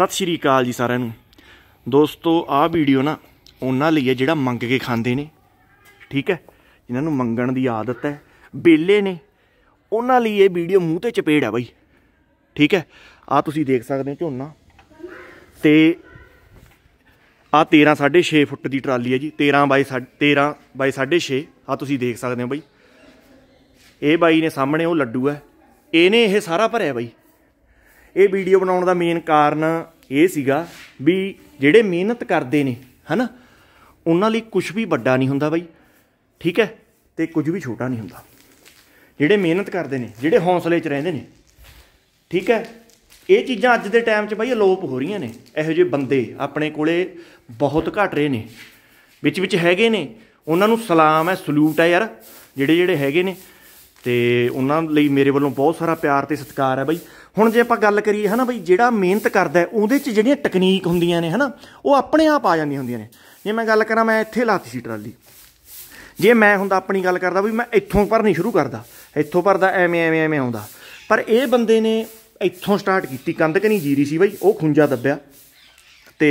ਸਤਿ ਸ਼੍ਰੀ ਅਕਾਲ ਜੀ ਸਾਰਿਆਂ ਨੂੰ ਦੋਸਤੋ ਆਹ ਵੀਡੀਓ ਨਾ ਉਹਨਾਂ ਲਈ ਹੈ ਜਿਹੜਾ ਮੰਗ ਕੇ ਖਾਂਦੇ ਨੇ ਠੀਕ ਹੈ ਜਿਨ੍ਹਾਂ ਨੂੰ ਮੰਗਣ ਦੀ ਆਦਤ ਹੈ ਬੇਲੇ ਨੇ ਉਹਨਾਂ ਲਈ ਇਹ ਵੀਡੀਓ ਮੂੰਹ ਤੇ ਚਪੇੜ ਹੈ ਬਾਈ ਠੀਕ ਹੈ ਆ ਤੁਸੀਂ ਦੇਖ ਸਕਦੇ ਹੋ ਝੋਨਾ ਤੇ ਆ 13 6.5 ਫੁੱਟ ਦੀ ਟਰਾਲੀ ਹੈ ਜੀ 13 ਬਾਈ 13 ਬਾਈ 6.5 ਆ ਤੁਸੀਂ ਦੇਖ ਸਕਦੇ ਹੋ ਬਾਈ ਇਹ ਬਾਈ ਨੇ ਸਾਹਮਣੇ ਉਹ ਲੱਡੂ ਹੈ ਇਹਨੇ ਇਹ ਸਾਰਾ ਭਰਿਆ ਬਾਈ ਇਹ ਵੀਡੀਓ ਬਣਾਉਣ ਦਾ ਮੇਨ ਕਾਰਨ ਇਹ ਸੀਗਾ ਵੀ ਜਿਹੜੇ ਮਿਹਨਤ ਕਰਦੇ ਨੇ ਹਨਾ ਉਹਨਾਂ ਲਈ ਕੁਝ ਵੀ ਵੱਡਾ ਨਹੀਂ ਹੁੰਦਾ ਬਾਈ ਠੀਕ ਹੈ ਤੇ ਕੁਝ ਵੀ ਛੋਟਾ ਨਹੀਂ ਹੁੰਦਾ ਜਿਹੜੇ ਮਿਹਨਤ ਕਰਦੇ ਨੇ ਜਿਹੜੇ ਹੌਸਲੇ 'ਚ ਰਹਿੰਦੇ ਨੇ ਠੀਕ ਹੈ ਇਹ ਚੀਜ਼ਾਂ ਅੱਜ ਦੇ ਟਾਈਮ 'ਚ ਬਾਈ ਅਲੋਪ ਹੋ ਰਹੀਆਂ ਨੇ ਇਹੋ ਜਿਹੇ ਬੰਦੇ ਆਪਣੇ ਕੋਲੇ ਬਹੁਤ ਘਟ ਰਹੇ ਨੇ ਵਿੱਚ ਵਿੱਚ ਹੈਗੇ ਨੇ ਉਹਨਾਂ ਨੂੰ ਸਲਾਮ ਹੈ ਸਲੂਟ ਹੈ ਯਾਰ ਜਿਹੜੇ ਜਿਹੜੇ ਹੈਗੇ ਨੇ ਤੇ ਉਹਨਾਂ ਲਈ ਮੇਰੇ ਵੱਲੋਂ ਬਹੁਤ ਸਾਰਾ ਪਿਆਰ ਤੇ ਸਤਿਕਾਰ ਹੈ ਬਾਈ ਹੁਣ ਜੇ ਆਪਾਂ ਗੱਲ ਕਰੀਏ ਹਨਾ ਬਈ ਜਿਹੜਾ ਮਿਹਨਤ ਕਰਦਾ ਉਹਦੇ 'ਚ ਜਿਹੜੀਆਂ ਟੈਕਨੀਕ ਹੁੰਦੀਆਂ ਨੇ ਹਨਾ ਉਹ ਆਪਣੇ ਆਪ ਆ ਜਾਂਦੀਆਂ ਹੁੰਦੀਆਂ ਨੇ ਜੇ ਮੈਂ ਗੱਲ ਕਰਾਂ ਮੈਂ ਇੱਥੇ ਲਾਤੀ ਸੀ ਟਰਾਲੀ ਜੇ ਮੈਂ ਹੁੰਦਾ ਆਪਣੀ ਗੱਲ ਕਰਦਾ ਵੀ ਮੈਂ ਇੱਥੋਂ ਭਰਨੀ ਸ਼ੁਰੂ ਕਰਦਾ ਇੱਥੋਂ ਪਰਦਾ ਐਵੇਂ ਐਵੇਂ ਐਵੇਂ ਆਉਂਦਾ ਪਰ ਇਹ ਬੰਦੇ ਨੇ ਇੱਥੋਂ ਸਟਾਰਟ ਕੀਤੀ ਕੰਧ ਨਹੀਂ ਜੀਰੀ ਸੀ ਬਈ ਉਹ ਖੁੰਜਾ ਦੱਬਿਆ ਤੇ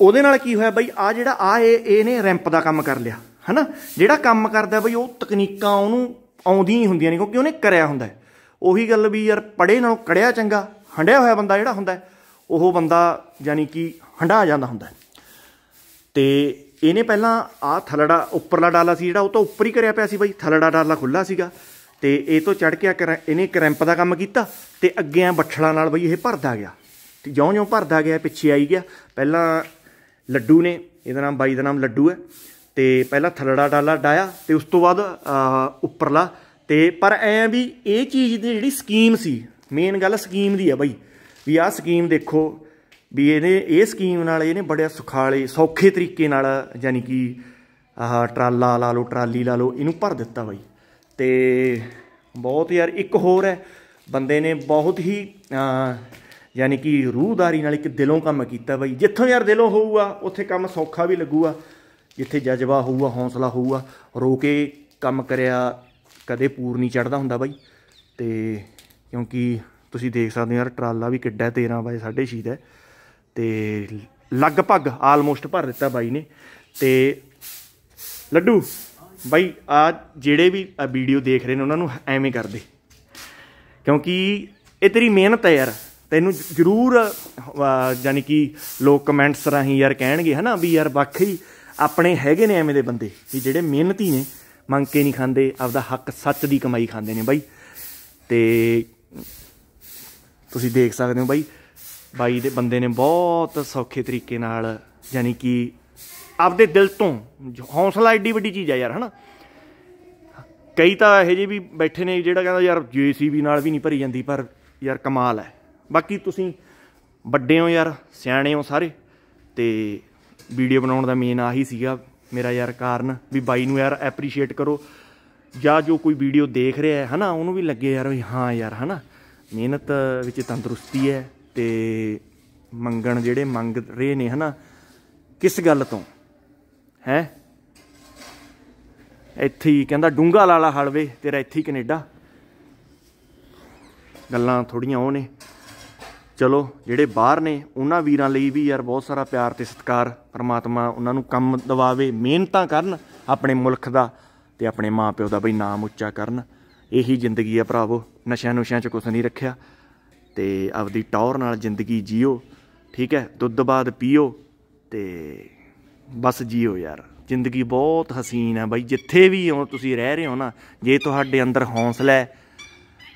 ਉਹਦੇ ਨਾਲ ਕੀ ਹੋਇਆ ਬਈ ਆ ਜਿਹੜਾ ਆ ਇਹ ਇਹਨੇ ਰੈਂਪ ਦਾ ਕੰਮ ਕਰ ਲਿਆ ਹਨਾ ਜਿਹੜਾ ਕੰਮ ਕਰਦਾ ਬਈ ਉਹ ਤਕਨੀਕਾਂ ਉਹਨੂੰ ਆਉਂਦੀਆਂ ਹੀ ਹੁੰਦੀਆਂ ਨੇ ਕਿਉਂਕਿ ਉਹਨੇ ਕਰਿਆ ਹੁੰਦਾ ਉਹੀ ਗੱਲ ਵੀ ਯਾਰ ਪੜੇ ਨਾਲੋਂ ਕੜਿਆ ਚੰਗਾ ਹੰਡਿਆ ਹੋਇਆ ਬੰਦਾ ਜਿਹੜਾ ਹੁੰਦਾ ਉਹ ਬੰਦਾ ਯਾਨੀ ਕਿ ਹੰਡਾ ਜਾਂਦਾ ਹੁੰਦਾ ਤੇ ਇਹਨੇ ਪਹਿਲਾਂ ਆ ਥਲੜਾ ਉੱਪਰਲਾ ਡਾਲਾ ਸੀ ਜਿਹੜਾ ਉਹ ਤਾਂ ਉੱਪਰ ਹੀ ਕਰਿਆ ਪਿਆ ਸੀ ਬਾਈ ਥਲੜਾ ਡਾਲਾ ਖੁੱਲਾ ਸੀਗਾ ਤੇ ਇਹ ਤੋਂ ਚੜ ਕੇ ਇਹਨੇ ਕ੍ਰੈਂਪ ਦਾ ਕੰਮ ਕੀਤਾ ਤੇ ਅੱਗੇ ਆ ਬੱਠਲਾ ਨਾਲ ਬਈ ਇਹ ਭਰਦਾ ਗਿਆ ਤੇ ਜਿਉਂ-ਜਿਉਂ ਭਰਦਾ ਗਿਆ ਪਿੱਛੇ ਆਈ ਗਿਆ ਪਹਿਲਾਂ ਲੱਡੂ ਨੇ ਇਹਦਾ ਨਾਮ ਬਾਈ ਦਾ ਨਾਮ ਲੱਡੂ ਹੈ ਤੇ ਪਹਿਲਾਂ ਥਲੜਾ ਡਾਲਾ ਡਾਇਆ ਤੇ ਉਸ ਤੋਂ ਬਾਅਦ ਉੱਪਰਲਾ ਤੇ ਪਰ ਐ ਵੀ ਇਹ ਚੀਜ਼ ਦੀ ਜਿਹੜੀ ਸਕੀਮ ਸੀ ਮੇਨ ਗੱਲ ਸਕੀਮ ਦੀ ਆ ਬਾਈ ਵੀ ਆ ਸਕੀਮ ਦੇਖੋ ਵੀ ਇਹਨੇ ਇਹ ਸਕੀਮ ਨਾਲ ਇਹਨੇ ਬੜਿਆ ਸੁਖਾਲੇ ਸੌਖੇ ਤਰੀਕੇ ਨਾਲ ਯਾਨੀ ਕਿ ਆਹ ਟਰਾਲਾ ਲਾ ਲਓ ਟਰਾਲੀ ਲਾ ਲਓ ਇਹਨੂੰ ਭਰ ਦਿੱਤਾ ਬਾਈ ਤੇ ਬਹੁਤ ਯਾਰ ਇੱਕ ਹੋਰ ਹੈ ਬੰਦੇ ਨੇ ਬਹੁਤ ਹੀ ਯਾਨੀ ਕਿ ਰੂਹਦਾਰੀ ਨਾਲ ਇੱਕ ਦਿਲੋਂ ਕੰਮ ਕੀਤਾ ਬਾਈ ਜਿੱਥੋਂ ਯਾਰ ਦਿਲੋਂ ਹੋਊਗਾ ਉੱਥੇ ਕੰਮ ਸੌਖਾ ਵੀ ਲੱਗੂਗਾ ਜਿੱਥੇ ਜਜ਼ਬਾ ਹੋਊਗਾ ਹੌਸਲਾ ਹੋਊਗਾ ਰੋ ਕੇ ਕੰਮ ਕਰਿਆ ਕਦੇ ਪੂਰ ਨਹੀਂ ਚੜਦਾ ਹੁੰਦਾ ਬਾਈ ਤੇ ਕਿਉਂਕਿ ਤੁਸੀਂ ਦੇਖ ਸਕਦੇ ਹੋ ਯਾਰ ਟਰਾਲਾ ਵੀ ਕਿੱਡਾ 13 ਬਾਏ 6.5 ਦਾ ਤੇ ਲਗਭਗ ਆਲਮੋਸਟ ਭਰ ਦਿੱਤਾ ਬਾਈ ਨੇ ਤੇ ਲੱਡੂ ਬਾਈ ਆ ਜਿਹੜੇ ਵੀ ਆ ਵੀਡੀਓ ਦੇਖ ਰਹੇ ਨੇ ਉਹਨਾਂ ਨੂੰ ਐਵੇਂ ਕਰ ਦੇ ਕਿਉਂਕਿ ਇਹ ਤੇਰੀ ਮਿਹਨਤ ਹੈ ਯਾਰ ਤੈਨੂੰ ਜ਼ਰੂਰ ਯਾਨੀ ਕਿ ਲੋਕ ਕਮੈਂਟਸ ਰਾਹੀਂ ਯਾਰ ਕਹਿਣਗੇ ਹਨਾ ਵੀ ਯਾਰ ਵਾਕਈ ਆਪਣੇ ਹੈਗੇ ਨੇ ਐਵੇਂ ਦੇ ਬੰਦੇ ਵੀ ਜਿਹੜੇ ਮਿਹਨਤੀ ਨੇ ਮੰਗ ਕੇ ਨਹੀਂ ਖਾਂਦੇ ਆਪਦਾ ਹੱਕ ਸੱਚ ਦੀ ਕਮਾਈ ਖਾਂਦੇ ਨੇ ਬਾਈ ਤੇ ਤੁਸੀਂ ਦੇਖ ਸਕਦੇ ਹੋ ਬਾਈ ਬਾਈ ਦੇ ਬੰਦੇ ਨੇ ਬਹੁਤ ਸੌਖੇ ਤਰੀਕੇ ਨਾਲ ਯਾਨੀ ਕਿ ਆਪਦੇ ਦਿਲ ਤੋਂ ਹੌਸਲਾ ਐਡੀ ਵੱਡੀ ਚੀਜ਼ ਆ ਯਾਰ ਹਨਾ ਕਈ ਤਾਂ ਇਹੋ ਜਿਹੇ ਵੀ ਬੈਠੇ ਨੇ ਜਿਹੜਾ ਕਹਿੰਦਾ ਯਾਰ ਜੀਸੀਬੀ ਨਾਲ ਵੀ ਨਹੀਂ ਭਰੀ ਜਾਂਦੀ ਪਰ ਯਾਰ ਕਮਾਲ ਹੈ ਬਾਕੀ ਤੁਸੀਂ ਵੱਡੇ ਹੋ ਯਾਰ ਸਿਆਣੇ ਹੋ ਸਾਰੇ ਤੇ ਵੀਡੀਓ ਬਣਾਉਣ ਦਾ ਮੇਨ ਆਹੀ ਸੀਗਾ ਮੇਰਾ ਯਾਰ ਕਾਰਨ ਵੀ ਬਾਈ ਨੂੰ ਯਾਰ ਐਪਰੀਸ਼ੀਏਟ ਕਰੋ ਜਾਂ ਜੋ ਕੋਈ ਵੀਡੀਓ ਦੇਖ ਰਿਹਾ ਹੈ ਹਨਾ ਉਹਨੂੰ ਵੀ ਲੱਗੇ ਯਾਰ ਵੀ ਹਾਂ ਯਾਰ ਹਨਾ ਮਿਹਨਤ ਵਿੱਚ ਤੰਦਰੁਸਤੀ ਹੈ ਤੇ ਮੰਗਣ ਜਿਹੜੇ ਮੰਗ ਰਹੇ ਨੇ ਹਨਾ ਕਿਸ ਗੱਲ ਤੋਂ ਹੈ ਇੱਥੇ ਹੀ ਕਹਿੰਦਾ ਡੂੰਗਾ ਲਾਲਾ ਹਲਵੇ ਤੇਰਾ ਇੱਥੇ ਹੀ ਕੈਨੇਡਾ ਗੱਲਾਂ ਥੋੜੀਆਂ ਉਹ ਨੇ ਚਲੋ ਜਿਹੜੇ ਬਾਹਰ ਨੇ ਉਹਨਾਂ ਵੀਰਾਂ ਲਈ ਵੀ ਯਾਰ ਬਹੁਤ ਸਾਰਾ ਪਿਆਰ ਤੇ ਸਤਿਕਾਰ ਪਰਮਾਤਮਾ ਉਹਨਾਂ ਨੂੰ ਕੰਮ ਦਿਵਾਵੇ ਮਿਹਨਤਾਂ ਕਰਨ ਆਪਣੇ ਮੁਲਕ ਦਾ ਤੇ ਆਪਣੇ ਮਾਪਿਓ ਦਾ ਬਈ ਨਾਮ ਉੱਚਾ ਕਰਨ ਇਹੀ ਜ਼ਿੰਦਗੀ ਆ ਭਰਾਵੋ ਨਸ਼ਿਆਂ ਨੁਸ਼ਿਆਂ 'ਚ ਕੁਝ ਨਹੀਂ ਰੱਖਿਆ ਤੇ ਆਪਦੀ ਟੌਰ ਨਾਲ ਜ਼ਿੰਦਗੀ ਜੀਓ ਠੀਕ ਹੈ ਦੁੱਧ ਬਾਦ ਪੀਓ ਤੇ ਬਸ ਜੀਓ ਯਾਰ ਜ਼ਿੰਦਗੀ ਬਹੁਤ ਹਸੀਨ ਆ ਬਾਈ ਜਿੱਥੇ ਵੀ ਹੋ ਤੁਸੀਂ ਰਹਿ ਰਹੇ ਹੋ ਨਾ ਜੇ ਤੁਹਾਡੇ ਅੰਦਰ ਹੌਸਲਾ ਹੈ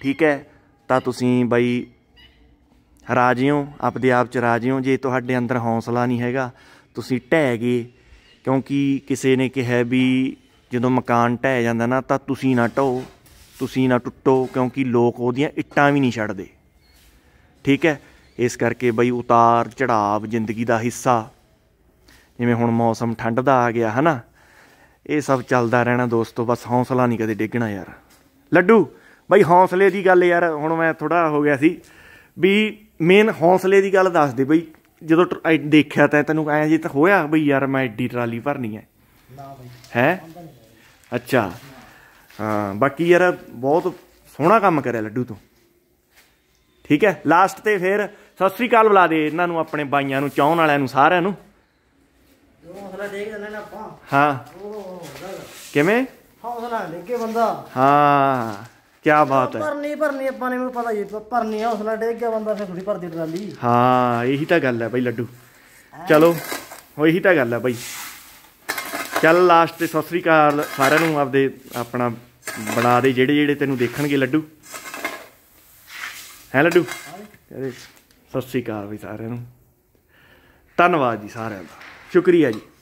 ਠੀਕ ਹੈ ਤਾਂ ਤੁਸੀਂ ਬਾਈ ਰਾਜਿਓ ਆਪਦੇ ਆਪ ਚ ਰਾਜਿਓ ਜੇ ਤੁਹਾਡੇ ਅੰਦਰ ਹੌਸਲਾ ਨਹੀਂ ਹੈਗਾ ਤੁਸੀਂ ਢਹਿ ਗਏ ਕਿਉਂਕਿ ਕਿਸੇ ਨੇ ਕਿਹਾ ਵੀ ਜਦੋਂ ਮਕਾਨ ਢਹਿ ਜਾਂਦਾ ਨਾ ਤਾਂ ਤੁਸੀਂ ਨਾ ਟੋ ਤੁਸੀਂ ਨਾ ਟੁੱਟੋ ਕਿਉਂਕਿ ਲੋਕ ਉਹਦੀਆਂ ਇੱਟਾਂ ਵੀ ਨਹੀਂ ਛੱਡਦੇ ਠੀਕ ਹੈ ਇਸ ਕਰਕੇ ਬਈ ਉਤਾਰ ਚੜਾਵ ਜ਼ਿੰਦਗੀ ਦਾ ਹਿੱਸਾ ਜਿਵੇਂ ਹੁਣ ਮੌਸਮ ਠੰਡ ਦਾ ਆ ਗਿਆ ਹਨਾ ਇਹ ਸਭ ਚੱਲਦਾ ਰਹਿਣਾ ਦੋਸਤੋ ਬਸ ਹੌਸਲਾ ਨਹੀਂ ਕਦੇ ਡੇਗਣਾ ਯਾਰ ਲੱਡੂ ਬਈ ਹੌਸਲੇ ਦੀ ਗੱਲ ਯਾਰ ਹੁਣ ਮੈਂ ਥੋੜਾ ਹੋ ਗਿਆ ਸੀ ਵੀ ਮੇਨ ਹੌਸਲੇ ਦੀ ਗੱਲ ਦੱਸ ਦੇ ਬਈ ਜਦੋਂ ਦੇਖਿਆ ਤਾਂ ਤੈਨੂੰ ਐ ਜੇ ਤਾਂ ਹੋਇਆ ਬਈ ਯਾਰ ਮੈਂ ਐਡੀ ਟਰਾਲੀ ਭਰਨੀ ਹੈ ਹੈ ਅੱਛਾ ਹਾਂ ਬਾਕੀ ਯਾਰ ਬਹੁਤ ਸੋਹਣਾ ਕੰਮ ਕਰਿਆ ਲੱਡੂ ਤੋਂ ਠੀਕ ਹੈ ਲਾਸਟ ਤੇ ਫੇਰ ਸਤਿ ਸ੍ਰੀ ਅਕਾਲ ਬੁਲਾ ਦੇ ਇਹਨਾਂ ਨੂੰ ਆਪਣੇ ਬਾਈਆਂ ਨੂੰ ਚਾਹਣ ਵਾਲਿਆਂ ਨੂੰ ਸਾਰਿਆਂ ਨੂੰ ਹੌਸਲਾ ਦੇ ਕੇ ਆਪਾਂ ਹਾਂ ਕਿਵੇਂ ਹੌਸਲਾ ਲੈ ਕੇ ਬੰਦਾ ਹਾਂ ਕੀ ਬਾਤ ਹੈ ਭਰਨੀ ਭਰਨੀ ਆਪਾਂ ਨੇ ਮੈਨੂੰ ਪਤਾ ਜੀ ਭਰਨੀ ਆ ਹੌਸਲਾ ਡੇਗ ਗਿਆ ਬੰਦਾ ਫਿਰ ਥੋੜੀ ਭਰਦੀ ਟਰਾਲੀ ਹਾਂ ਇਹੀ ਤਾਂ ਗੱਲ ਹੈ ਬਾਈ ਲੱਡੂ ਚਲੋ ਹੋ ਇਹੀ ਤਾਂ ਗੱਲ ਹੈ ਬਾਈ ਚੱਲ ਲਾਸਟ ਤੇ ਸਤਿ ਸ੍ਰੀ ਅਕਾਲ ਸਾਰਿਆਂ ਨੂੰ ਆਪਦੇ ਆਪਣਾ ਬਣਾ ਦੇ ਜਿਹੜੇ ਜਿਹੜੇ ਤੈਨੂੰ ਦੇਖਣਗੇ ਲੱਡੂ ਹੈ ਲੱਡੂ ਸਤਿ ਸ੍ਰੀ ਅਕਾਲ ਵੀ ਸਾਰਿਆਂ ਨੂੰ ਧੰਨਵਾਦ ਜੀ ਸਾਰਿਆਂ ਦਾ ਸ਼ੁਕਰੀਆ ਜੀ